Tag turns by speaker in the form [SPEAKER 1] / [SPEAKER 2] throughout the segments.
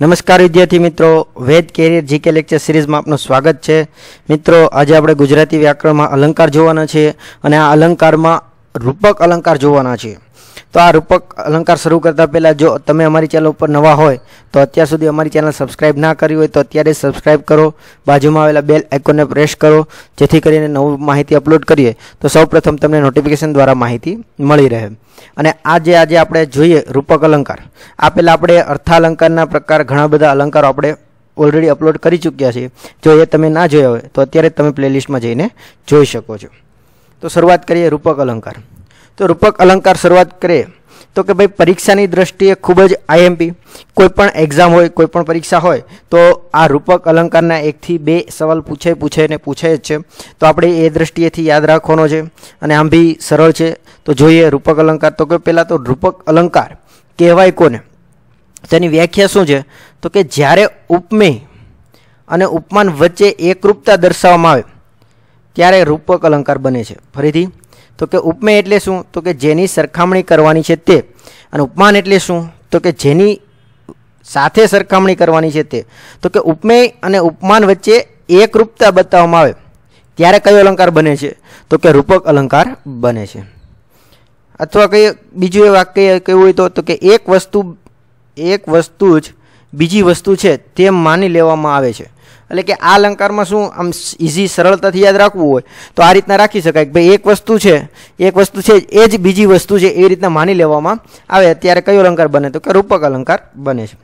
[SPEAKER 1] નમસ્કાર વિદ્યાર્થી મિત્રો વેદ કેરિયર જીકે લેક્ચર સિરીઝમાં આપનું સ્વાગત છે મિત્રો આજે આપણે ગુજરાતી વ્યાકરણમાં અલંકાર જોવાના છીએ અને આ અલંકારમાં રૂપક અલંકાર જોવાના છીએ તો રૂપક અલંકાર શરૂ કરતા પહેલા જો તમે અમારી ચેનલ ઉપર નવા હોય તો અત્યાર સુધી અમારી ચેનલ સબ્સ્ક્રાઇબ ના કરી હોય તો અત્યારે સબ્સ્ક્રાઇબ કરો બાજુમાં આવેલા બેલ આઇકન પર પ્રેસ કરો જેથી કરીને નવ માહિતી અપલોડ કરીએ તો સૌપ્રથમ તમને નોટિફિકેશન દ્વારા માહિતી મળી રહે અને આજે આજે આપણે જોઈએ રૂપક અલંકાર આ પહેલા આપણે અર્થાલંકારના પ્રકાર ઘણા બધા અલંકાર આપણે ઓલરેડી અપલોડ કરી ચૂક્યા છે જો એ તમે ના જોયા હોય તો અત્યારે તમે પ્લેલિસ્ટમાં જઈને જોઈ શકો છો તો શરૂઆત કરીએ રૂપક અલંકાર તો રૂપક અલંકાર શરૂઆત કરીએ તો કે ભાઈ પરીક્ષાની દ્રષ્ટિએ ખૂબ જ આઈએમપી કોઈ પણ એક્ઝામ હોય કોઈ પણ પરીક્ષા હોય તો આ રૂપક અલંકારના એકથી બે સવાલ પૂછે પૂછે ને પૂછે જ છે તો આપણે એ દ્રષ્ટિએથી યાદ રાખવાનો છે અને આમ બી સરળ છે તો જોઈએ રૂપક અલંકાર તો કે પહેલાં તો રૂપક અલંકાર કહેવાય કોને તેની વ્યાખ્યા શું છે તો કે જ્યારે ઉપમેય અને ઉપમાન વચ્ચે એકરૂપતા દર્શાવવામાં આવે ત્યારે રૂપક અલંકાર બને છે ફરીથી તો કે ઉપમેય એટલે શું તો કે જેની સરખામણી કરવાની છે તે અને ઉપમાન એટલે શું તો કે જેની સાથે સરખામણી કરવાની છે તે તો કે ઉપમેય અને ઉપમાન વચ્ચે એકરૂપતા બતાવવામાં આવે ત્યારે કયો અલંકાર બને છે તો કે રૂપક અલંકાર બને છે અથવા કઈ બીજું એ વાક્ય કેવું હોય તો તો કે એક વસ્તુ એક વસ્તુ જ બીજી વસ્તુ છે તે માની લેવામાં આવે છે એટલે કે આ અલંકારમાં શું આમ ઈઝી સરળતાથી યાદ રાખવું હોય તો આ રીતના રાખી શકાય કે ભાઈ એક વસ્તુ છે એક વસ્તુ છે એ જ બીજી વસ્તુ છે એ રીતના માની લેવામાં આવે અત્યારે કયો અલંકાર બને તો કે રૂપક અલંકાર બને છે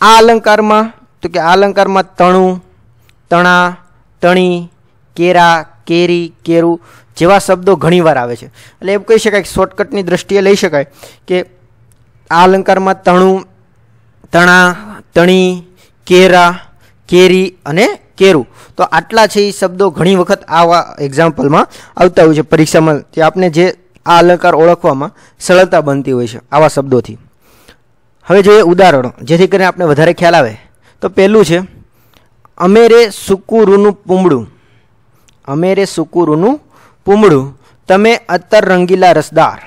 [SPEAKER 1] આ અલંકારમાં તો કે અલંકારમાં ટણો ટણા ટણી કેરા કેરી કેરુ જેવા શબ્દો ઘણીવાર આવે છે એટલે એમ કહી શકાય કે શોર્ટકટની દ્રષ્ટિએ લઈ શકાય કે આ અલંકારમાં ટણો ટણા ટણી કેરા કેરી અને કેરુ તો આટલા છે ઈ શબ્દો ઘણી વખત આવા એક્ઝામ્પલ માં આવતા હોય છે પરીક્ષામાં કે આપને જે આ અલંકાર ઓળખવામાં સળતા બનતી હોય છે આવા શબ્દો થી હવે જોઈએ ઉદાહરણ જેથી કરીને આપને વધારે ખ્યાલ આવે તો પહેલું છે અમેરે સુકુરૂનું પૂમડુ અમેરે સુકુરૂનું પૂમડુ તમે અત્તર રંગીલા રસદાર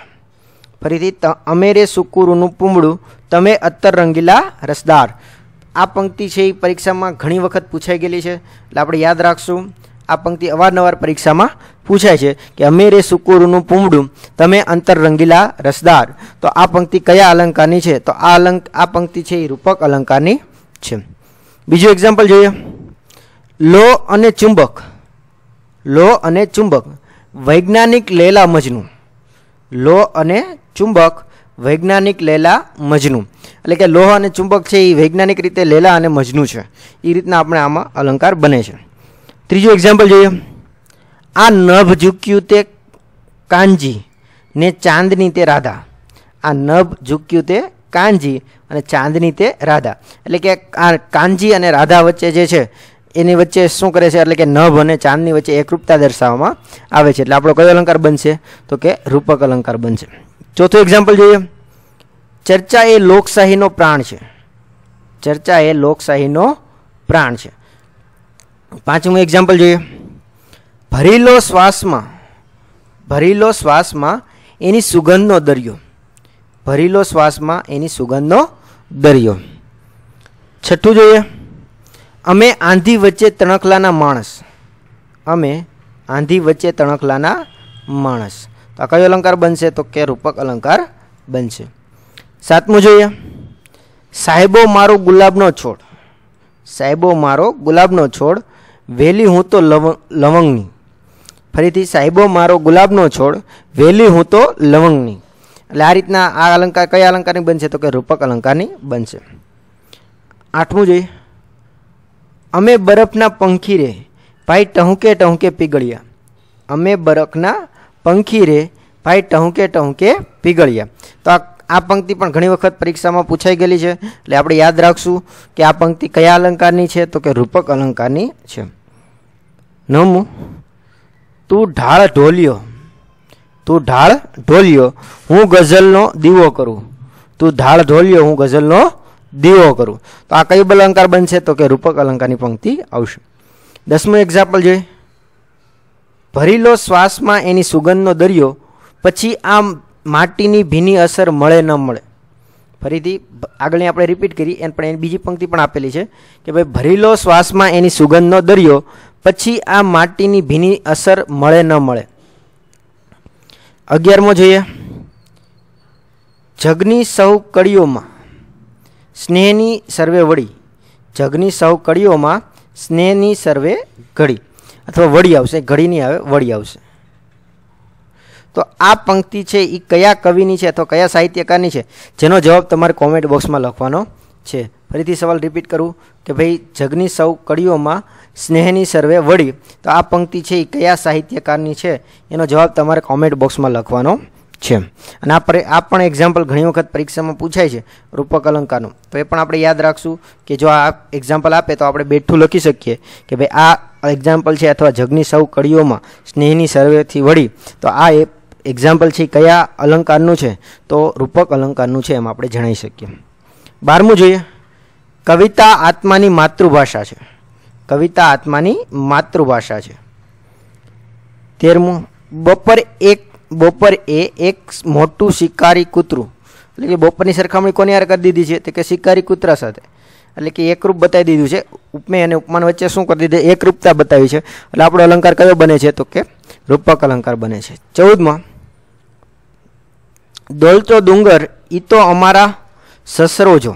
[SPEAKER 1] ફરીથી અમેરે સુકુરૂનું પૂમડુ તમે અત્તર રંગીલા રસદાર આ પંક્તિ છે એ પરીક્ષામાં ઘણી વખત પૂછાઈ ગયેલી છે એટલે આપણે યાદ રાખશું આ પંક્તિ અવારનવાર પરીક્ષામાં પૂછાય છે કે અમે રે સુકુરુનું પૂમડું તમે અંતર રંગીલા રસદાર તો આ પંક્તિ કયા અલંકારની છે તો આ અલંક આ પંક્તિ છે એ રૂપક અલંકારની છે બીજું એક્ઝામ્પલ જોઈએ લો અને ચુંબક લો અને ચુંબક વૈજ્ઞાનિક લેલા મજનું લો અને ચુંબક વૈજ્ઞાનિક લેલા મજનુ એટલે કે લોહ અને ચુંબક છે એ વૈજ્ઞાનિક રીતે લેલા અને મજનુ છે એ રીતના આપણે આમાં અલંકાર બને છે ત્રીજો એક્ઝામ્પલ જોઈએ આ નભ ઝુક્યું તે કાંજી ને ચાંદની તે રાધા આ નભ ઝુક્યું તે કાંજી અને ચાંદની તે રાધા એટલે કે આ કાંજી અને રાધા વચ્ચે જે છે એની વચ્ચે શું કરે છે એટલે કે નભ અને ચાંદની વચ્ચે એકરૂપતા દર્શાવવામાં આવે છે એટલે આપણો કયો અલંકાર બનશે તો કે રૂપક અલંકાર બનશે જો તો એક્ઝામ્પલ જોઈએ ચર્ચા એ લોકસાહીનો પ્રાણ છે ચર્ચા એ લોકસાહીનો પ્રાણ છે પાંચમું એક્ઝામ્પલ જોઈએ ભરીલો શ્વાસમાં ભરીલો શ્વાસમાં એની સુગંધનો દરિયો ભરીલો શ્વાસમાં એની સુગંધનો દરિયો છઠ્ઠું જોઈએ અમે આંધી વચ્ચે તણખલાના માણસ અમે આંધી વચ્ચે તણખલાના માણસ તો આ કયો અલંકાર બનશે તો કે રૂપક અલંકાર બનશે સાતમું જોઈએ સાહેબો મારો ગુલાબનો છોડ સાહેબો મારો ગુલાબનો છોડ વેલી હું તો લવ લવંગની ફરીથી સાહેબો મારો ગુલાબનો છોડ વેલી હું તો લવંગની એટલે આ રીતના આ અલંકાર કયા અલંકારની બનશે તો કે રૂપક અલંકારની બનશે આઠમું જોઈએ અમે બરફના પંખી રે ભાઈ ટહુકે ટહુકે પીગળ્યા અમે બરફના पंखी रे फाइ टहुके टहुके पिगळिया तो आ पंक्ति पण ઘણી વખત પરીક્ષા માં પૂછાઈ गेली છે એટલે આપણે યાદ રાખશું કે આ પંક્તિ કયા અલંકાર ની છે તો કે રૂપક અલંકાર ની છે નમો તું ઢાળ ઢોલિયો તું ઢાળ ઢોલિયો હું ગઝલ નો દીવો કરું તું ઢાળ ઢોલિયો હું ગઝલ નો દીવો કરું તો આ કઈ અલંકાર બનશે તો કે રૂપક અલંકાર ની પંક્તિ આવશે દશમ એક્ઝામ્પલ જે ભરી શ્વાસમાં એની સુગંધનો દરિયો પછી આમ માટીની ભીની અસર મળે ન મળે ફરીથી આગળ આપણે રિપીટ કરી એ પણ એની બીજી પંક્તિ પણ આપેલી છે કે ભાઈ ભરી શ્વાસમાં એની સુગંધનો દરિયો પછી આ માટીની ભીની અસર મળે ન મળે અગિયારમો જોઈએ જગની સૌ કડીઓમાં સ્નેહની સર્વે વળી જગની સૌ કડીઓમાં સ્નેહની સર્વે ઘડી અથવા વળી આવશે ઘડી નહીં આવે વળી આવશે તો આ પંક્તિ છે એ કયા કવિની છે અથવા કયા સાહિત્યકારની છે જેનો જવાબ તમારે કોમેન્ટ બોક્સમાં લખવાનો છે ફરીથી સવાલ રિપીટ કરું કે ભાઈ જગની સૌ કડીઓમાં સ્નેહની સર્વે વળી તો આ પંક્તિ છે એ કયા સાહિત્યકારની છે એનો જવાબ તમારે કોમેન્ટ બોક્સમાં લખવાનો છે અને આ આ પણ એક્ઝામ્પલ ઘણી વખત પરીક્ષામાં પૂછાય છે રૂપક અલંકારનું તો એ પણ આપણે યાદ રાખશું કે જો આ એક્ઝામ્પલ આપે તો આપણે બેઠું લખી શકીએ કે ભાઈ આ એક્ઝામ્પલ છે અથવા જગની સૌ કડીઓમાં સ્નેહની સર્વથી વડી તો આ એક એક્ઝામ્પલ છે કયા અલંકારનો છે તો રૂપક અલંકારનો છે એમ આપણે જણાઈ શકીએ 12 મો જોઈએ કવિતા આત્માની માતૃભાષા છે કવિતા આત્માની માતૃભાષા છે 13 મો બોપર એક બોપર એ એક મોટો શિકારી કૂતરો એટલે જે બોપરની સરખામણી કોની આર કરી દીધી છે કે શિકારી કૂતરા સાથે એટલે કે એકરૂપ બતાવી દીધું છે ઉપમેય અને ઉપમાન વચ્ચે શું કરી દીધી એકરૂપતા બતાવી છે એટલે આપણો અલંકાર કયો બને છે તો કે રૂપક અલંકાર બને છે 14 માં ડોલતો ડુંગર ઈ તો અમારો સસરો જો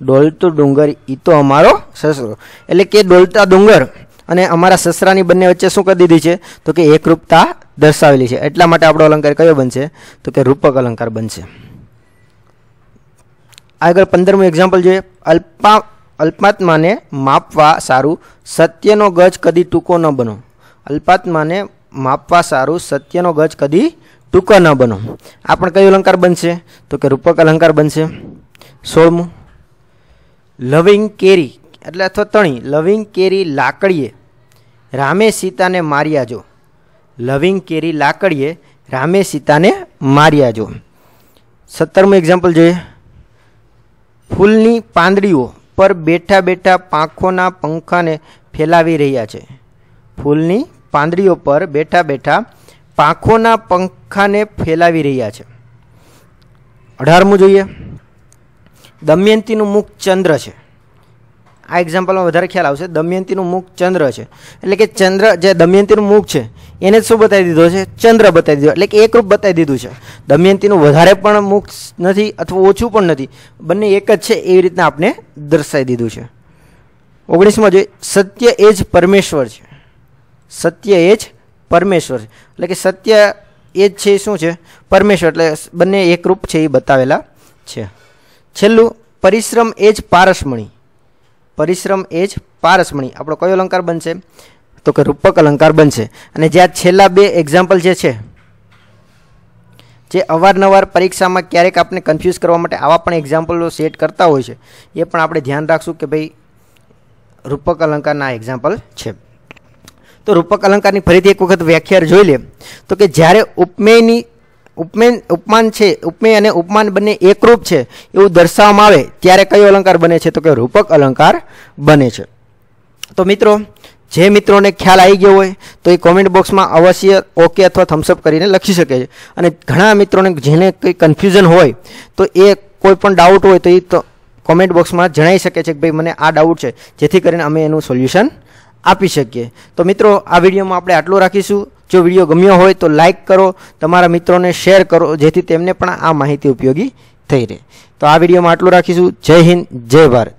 [SPEAKER 1] ડોલતો ડુંગર ઈ તો અમારો સસરો એટલે કે ડોલતા ડુંગર અને અમારો સસરાની બંને વચ્ચે શું કરી દીધી છે તો કે એકરૂપતા દર્શાવેલી છે એટલા માટે આપણો અલંકાર કયો બનશે તો કે રૂપક અલંકાર બનશે આગર 15મો એક્ઝામ્પલ જોઈએ અલ્પા અલ્પાત્માને માપવા સારુ સત્યનો ગજ કદી ટુકકો ન બનો અલ્પાત્માને માપવા સારુ સત્યનો ગજ કદી ટુકકો ન બનો આ પણ કયો અલંકાર બનશે તો કે રૂપક અલંકાર બનશે 16મો લવિંગ કેરી એટલે થો ટણી લવિંગ કેરી લાકડીએ રામે સીતાને માર્યા જો લવિંગ કેરી લાકડીએ રામે સીતાને માર્યા જો 17મો એક્ઝામ્પલ જોઈએ ફૂલની પાંદડીઓ પર બેઠા બેઠા પાંખોના પંખાને ફેલાવી રહ્યા છે ફૂલની પાંદડીઓ પર બેઠા બેઠા પાંખોના પંખાને ફેલાવી રહ્યા છે અઢારમું જોઈએ દમયંતીનું મુખ ચંદ્ર છે આ એક્ઝામ્પલમાં વધારે ખ્યાલ આવશે દમયંતીનું મુખ ચંદ્ર છે એટલે કે ચંદ્ર જે દમયંતીનું મુખ છે એને સુ બતાઈ દીધો છે ચંદ્ર બતાઈ દીધો એટલે કે એક રૂપ બતાઈ દીધું છે દમયન્તી નું વધારે પણ મુખ નથી અથવા ઓછું પણ નથી બંને એક જ છે એ રીતે આપણે દર્શાઈ દીધું છે 19 માં જે સત્ય એ જ પરમેશ્વર છે સત્ય એ જ પરમેશ્વર છે એટલે કે સત્ય એ જ છે શું છે પરમેશ્વર એટલે બંને એક રૂપ છે એ બતાવેલા છે છેલ્લું પરિશ્રમ એ જ પારસમણી પરિશ્રમ એ જ પારસમણી આપણો કયો અલંકાર બનશે તો કે રૂપક અલંકાર બને છે અને જે આ છેલા બે એક્ઝામ્પલ જે છે જે અવરનવર પરીક્ષામાં ક્યારેક આપને કન્ફ્યુઝ કરવા માટે આવા પણ એક્ઝામ્પલ સેટ કરતા હોય છે એ પણ આપણે ધ્યાન રાખશું કે ભઈ રૂપક અલંકાર ના એક્ઝામ્પલ છે તો રૂપક અલંકારની ફરીથી એક વખત વ્યાખ્યાર જોઈ લે તો કે જ્યારે ઉપમેયની ઉપમેય ઉપમાન છે ઉપમેય અને ઉપમાન બંને એક રૂપ છે એવું દર્શાવવામાં આવે ત્યારે કયો અલંકાર બને છે તો કે રૂપક અલંકાર બને છે તો મિત્રો જે મિત્રોને ખ્યાલ આવી ગયો હોય તો એ કમેન્ટ બોક્સમાં અવશ્ય ઓકે અથવા થમ્સ અપ કરીને લખી શકે છે અને ઘણા મિત્રોને જેને કોઈ કન્ફ્યુઝન હોય તો એ કોઈ પણ ડાઉટ હોય તો કમેન્ટ બોક્સમાં જણાવી શકે છે કે ભાઈ મને આ ડાઉટ છે જેથી કરીને અમે એનું સોલ્યુશન આપી શકીએ તો મિત્રો આ વિડિયોમાં આપણે આટલું રાખીશું જો વિડિયો ગમ્યો હોય તો લાઈક કરો તમારા મિત્રોને શેર કરો જેથી તેમને પણ આ માહિતી ઉપયોગી થઈ રહે તો આ વિડિયોમાં આટલું રાખીશું જય હિન્દ જય ભારત